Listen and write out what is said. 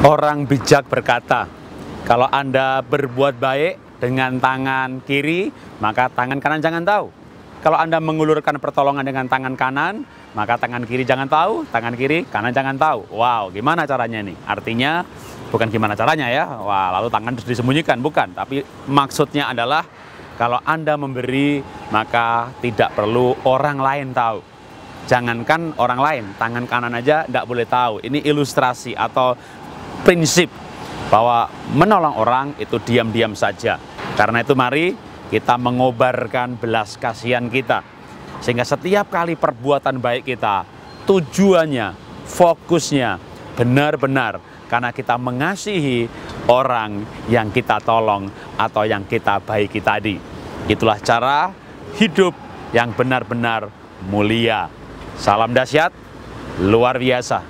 Orang bijak berkata, kalau Anda berbuat baik dengan tangan kiri, maka tangan kanan jangan tahu. Kalau Anda mengulurkan pertolongan dengan tangan kanan, maka tangan kiri jangan tahu, tangan kiri, kanan jangan tahu. Wow, gimana caranya nih? Artinya, bukan gimana caranya ya, wah lalu tangan terus disembunyikan, bukan. Tapi maksudnya adalah, kalau Anda memberi, maka tidak perlu orang lain tahu jangankan orang lain, tangan kanan aja tidak boleh tahu. Ini ilustrasi atau prinsip bahwa menolong orang itu diam-diam saja. Karena itu mari kita mengobarkan belas kasihan kita. Sehingga setiap kali perbuatan baik kita, tujuannya, fokusnya benar-benar karena kita mengasihi orang yang kita tolong atau yang kita baiki tadi. Itulah cara hidup yang benar-benar mulia. Salam dahsyat, luar biasa.